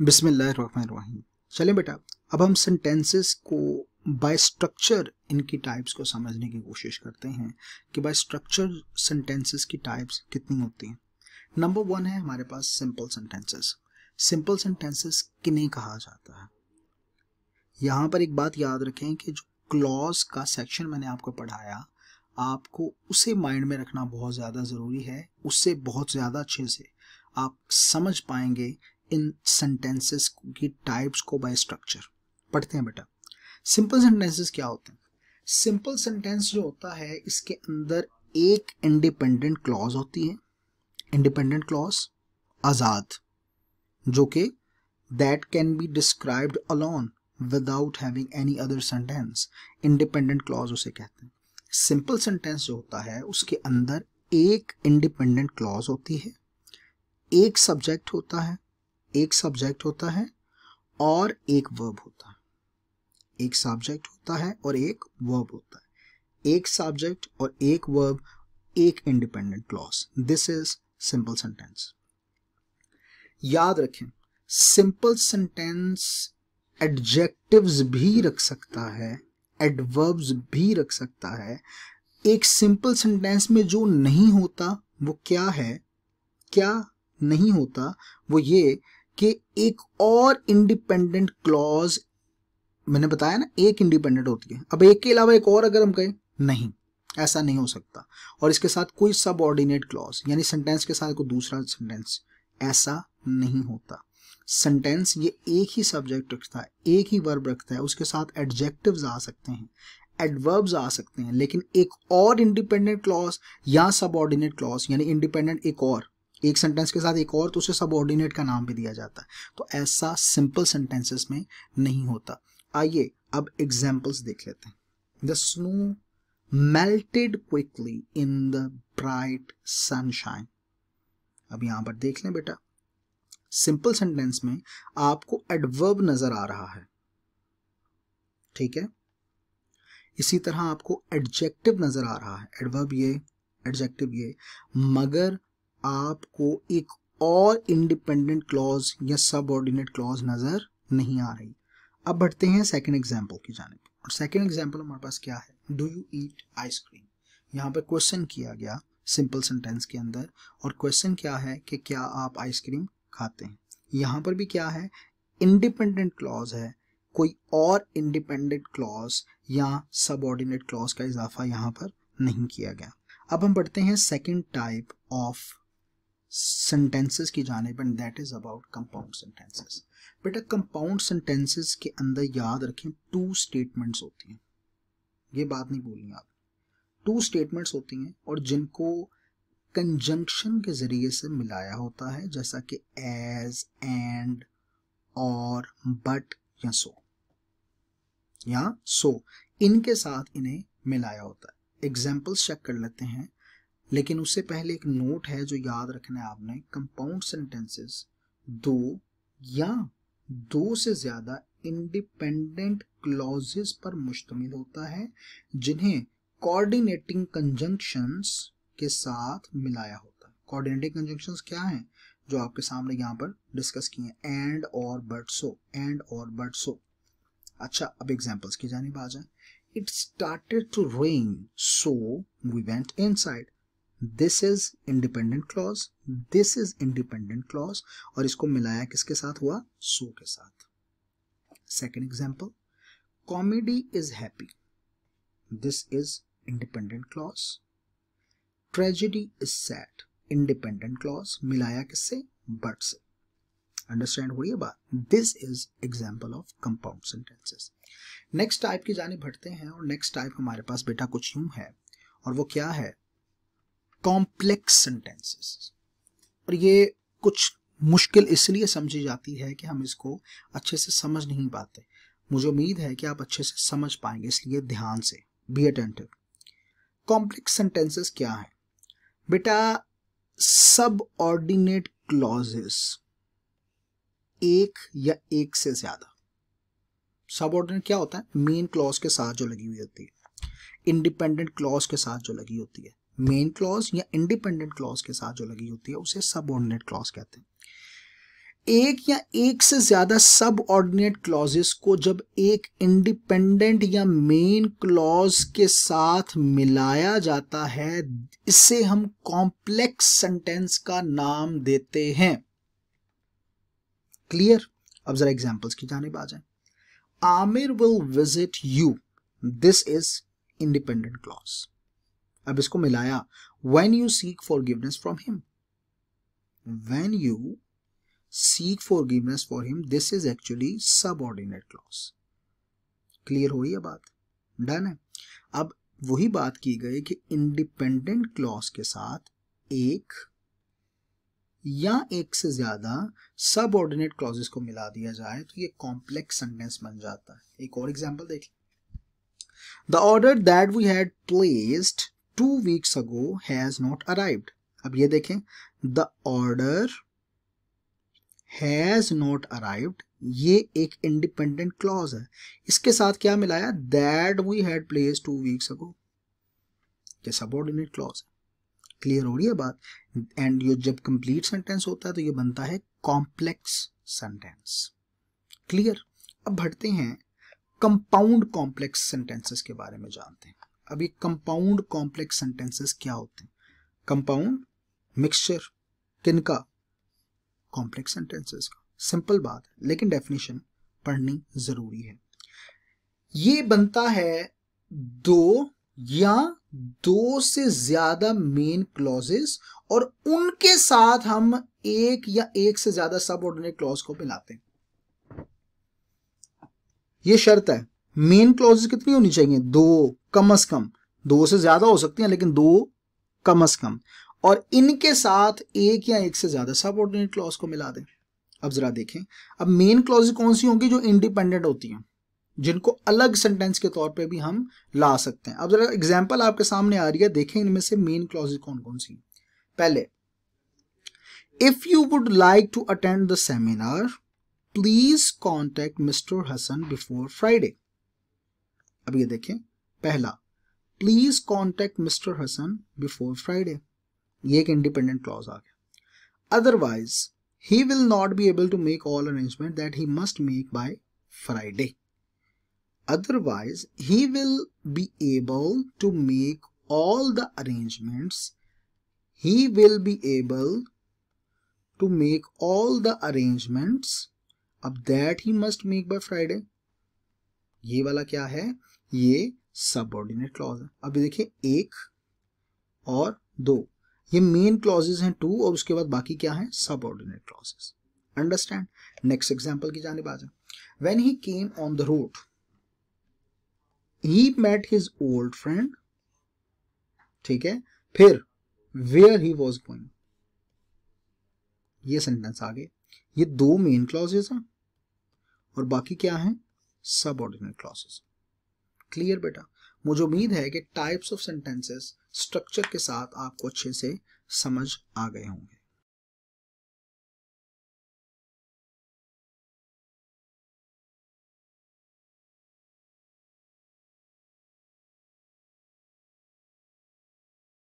बिसमीम चलें बेटा अब हम सेंटेंसेस को बाय स्ट्रक्चर इनकी टाइप्स को समझने की कोशिश करते हैं कि बाय स्ट्रक्चर सेंटेंसेस की टाइप्स कितनी होती हैं नंबर वन है हमारे पास सिंपल सेंटेंसेस सिंपल सेंटेंसेस किन्हें कहा जाता है यहाँ पर एक बात याद रखें कि जो क्लॉज का सेक्शन मैंने आपको पढ़ाया आपको उसे माइंड में रखना बहुत ज़्यादा ज़रूरी है उससे बहुत ज़्यादा अच्छे से आप समझ पाएंगे इन सेंटेंसेस की टाइप्स को बाय स्ट्रक्चर पढ़ते हैं बेटा सिंपल सेंटेंसेस क्या होते हैं सिंपल सेंटेंस जो होता है इसके अंदर एक इंडिपेंडेंट क्लॉज होती है इंडिपेंडेंट क्लॉज आज़ाद जो कि that can be described alone without having any other sentence independent clause उसे कहते हैं सिंपल सेंटेंस जो होता है उसके अंदर एक इंडिपेंडेंट क्लॉज होती है एक सब्जेक्ट होता है एक सब्जेक्ट होता है और एक वर्ब होता है एक सब्जेक्ट होता है और एक वर्ब होता है एक सब्जेक्ट और एक वर्ब एक independent clause this is simple sentence याद रखें सिंपल सेंटेंस एडजेक्टिव्स भी रख सकता है एडवर्ब्स भी रख सकता है एक सिंपल सेंटेंस में जो नहीं होता वो क्या है क्या नहीं होता वो ये कि एक और इंडिपेंडेंट क्लॉज मैंने बताया ना एक इंडिपेंडेंट होती है अब एक के अलावा एक और अगर हम कहें नहीं ऐसा नहीं हो सकता और इसके साथ कोई सब ऑर्डिनेट क्लॉज यानी सेंटेंस के साथ कोई दूसरा सेंटेंस ऐसा नहीं होता सेंटेंस ये एक ही सब्जेक्ट रखता है एक ही वर्ब रखता है उसके साथ एडजेक्टिव्स आ सकते हैं एडवर्ब्स आ सकते हैं लेकिन एक और इंडिपेंडेंट क्लॉज या सब ऑर्डिनेट क्लॉज यानी इंडिपेंडेंट एक और एक सेंटेंस के साथ एक और तो उसे सब का नाम भी दिया जाता है तो ऐसा सिंपल सेंटेंसेस में नहीं होता आइए अब एग्जाम्पल्स देख लेते हैं the snow melted quickly in the bright sunshine अब यहां पर देख लें बेटा सिंपल सेंटेंस में आपको एडवर्ब नजर आ रहा है ठीक है इसी तरह आपको एडजेक्टिव नजर आ रहा है एडवर्ब ये एडजेक्टिव ये मगर आपको एक और इंडिपेंडेंट क्लॉज या सब ऑर्डिनेट क्लॉज नजर नहीं आ रही अब बढ़ते हैं सेकेंड एग्जाम्पल की जानब और सेकेंड एग्जाम्पल हमारे पास क्या है डू यू ईट आइसक्रीम यहाँ पर क्वेश्चन किया गया सिंपल सेंटेंस के अंदर और क्वेश्चन क्या है कि क्या आप आइसक्रीम खाते हैं यहाँ पर भी क्या है इंडिपेंडेंट क्लॉज है कोई और इंडिपेंडेंट क्लॉज या सबऑर्डिनेट क्लॉज का इजाफा यहाँ पर नहीं किया गया अब हम बढ़ते हैं सेकेंड टाइप ऑफ सेंटेंसेस की जानब and that is about compound sentences बेटा कंपाउंड सेंटेंसेस के अंदर याद रखें टू स्टेटमेंट्स होती हैं ये बात नहीं भूलनी आप टू स्टेटमेंट्स होती हैं और जिनको कंजंक्शन के जरिए से मिलाया होता है जैसा कि एज एंड और बट या सो या सो इनके साथ इन्हें मिलाया होता है एग्जाम्पल्स चेक कर लेते हैं लेकिन उससे पहले एक नोट है जो याद रखना है आपने कंपाउंड सेंटेंसेस दो या दो से ज्यादा इंडिपेंडेंट क्लॉजेस पर मुश्तमिल होता है जिन्हें कोऑर्डिनेटिंग कंजंक्शंस के साथ मिलाया होता है कोऑर्डिनेटिंग कंजंक्शंस क्या हैं जो आपके सामने यहाँ पर डिस्कस किए हैं एंड और बट सो एंड और बट सो अच्छा अब एग्जाम्पल्स की जानी आ जाए it started to rain so we went inside this is independent clause this is independent clause और इसको मिलाया किसके साथ हुआ सो के साथ second example comedy is happy this is independent clause tragedy is sad independent clause मिलाया किससे बट से अंडरस्टैंड हो रही बात this is example of compound sentences next type की जाने भरते हैं और नेक्स्ट टाइप हमारे पास बेटा कुछ यूं है और वो क्या है कॉम्प्लेक्स सेंटेंसेस और ये कुछ मुश्किल इसलिए समझी जाती है कि हम इसको अच्छे से समझ नहीं पाते मुझे उम्मीद है कि आप अच्छे से समझ पाएंगे इसलिए ध्यान से बी अटेंटिव कॉम्प्लेक्स सेंटेंसेस क्या है बेटा सब ऑर्डिनेट क्लॉजेस एक या एक से ज्यादा सब ऑर्डिनेट क्या होता है मेन क्लॉज के साथ जो लगी हुई होती है इंडिपेंडेंट क्लॉज के साथ जो लगी होती है मेन क्लॉज या इंडिपेंडेंट क्लॉज के साथ जो लगी होती है उसे सब ऑर्डिनेट क्लॉज कहते हैं एक या एक से ज्यादा सब ऑर्डिनेट क्लॉजेस को जब एक इंडिपेंडेंट या मेन क्लॉज के साथ मिलाया जाता है इसे हम कॉम्प्लेक्स सेंटेंस का नाम देते हैं क्लियर अब जरा एग्जांपल्स की जानेब आ जाए Aamir will visit you this is independent clause अब इसको मिलाया when you seek forgiveness from him when you seek forgiveness for him this is actually subordinate clause clear हो रही है बात डन है अब वही बात की गई कि इंडिपेंडेंट क्लॉज के साथ एक या एक से ज्यादा सब ऑर्डिनेट क्लॉजेस को मिला दिया जाए तो ये कॉम्प्लेक्स सेंटेंस बन जाता है एक और एग्जाम्पल देखिए the order that we had placed two weeks ago has not arrived अब ये देखें the order has not arrived ये एक इंडिपेंडेंट क्लॉज है इसके साथ क्या मिलाया that we had place two weeks ago ये सबॉर्डिनेट क्लॉज क्लियर हो रही है बात एंड ये जब कंप्लीट सेंटेंस होता है तो ये बनता है कॉम्प्लेक्स सेंटेंस क्लियर अब बढ़ते हैं कंपाउंड कॉम्प्लेक्स सेंटेंसेस के बारे में जानते हैं अब ये कंपाउंड कॉम्प्लेक्स सेंटेंसेस क्या होते हैं कंपाउंड मिक्सचर का कॉम्प्लेक्स सेंटेंसेस का सिंपल बात है लेकिन डेफिनेशन पढ़नी जरूरी है ये बनता है दो या दो से ज्यादा मेन क्लॉजेस और उनके साथ हम एक या एक से ज्यादा सब ऑर्डिनेट क्लॉज को मिलाते हैं ये शर्त है मेन क्लॉजेस कितनी होनी चाहिए दो कम अज कम दो से ज्यादा हो सकती हैं लेकिन दो कम अज कम और इनके साथ एक या एक से ज्यादा सबऑर्डिनेट क्लॉज को मिला दें अब जरा देखें अब मेन क्लॉज कौन सी होंगी जो इंडिपेंडेंट होती हैं जिनको अलग सेंटेंस के तौर पे भी हम ला सकते हैं अब जरा एग्जांपल आपके सामने आ रही है देखें इनमें से मेन क्लॉज कौन कौन सी पहले if you would like to attend the seminar please contact mister Hasan before Friday अब ये देखें पहला please contact mister Hasan before Friday ये एक इंडिपेंडेंट क्लॉज आ गया otherwise he will not be able to make all arrangement that he must make by Friday otherwise he will be able to make all the arrangements he will be able to make all the arrangement अब that he must make by Friday ये वाला क्या है ये subordinate clause है अभी देखिए एक और दो ये मेन क्लॉजेज हैं टू और उसके बाद बाकी क्या है subordinate clauses understand next example की जाने बाजें when he came on the road he met his old friend ठीक है फिर वेयर ही वॉज गोइंग ये सेंटेंस आगे ये दो मेन क्लॉजेस हैं और बाकी क्या है सबऑर्डिनेट क्लॉजेस क्लियर बेटा मुझे उम्मीद है कि टाइप्स ऑफ सेंटेंसेस स्ट्रक्चर के साथ आपको अच्छे से समझ आ गए होंगे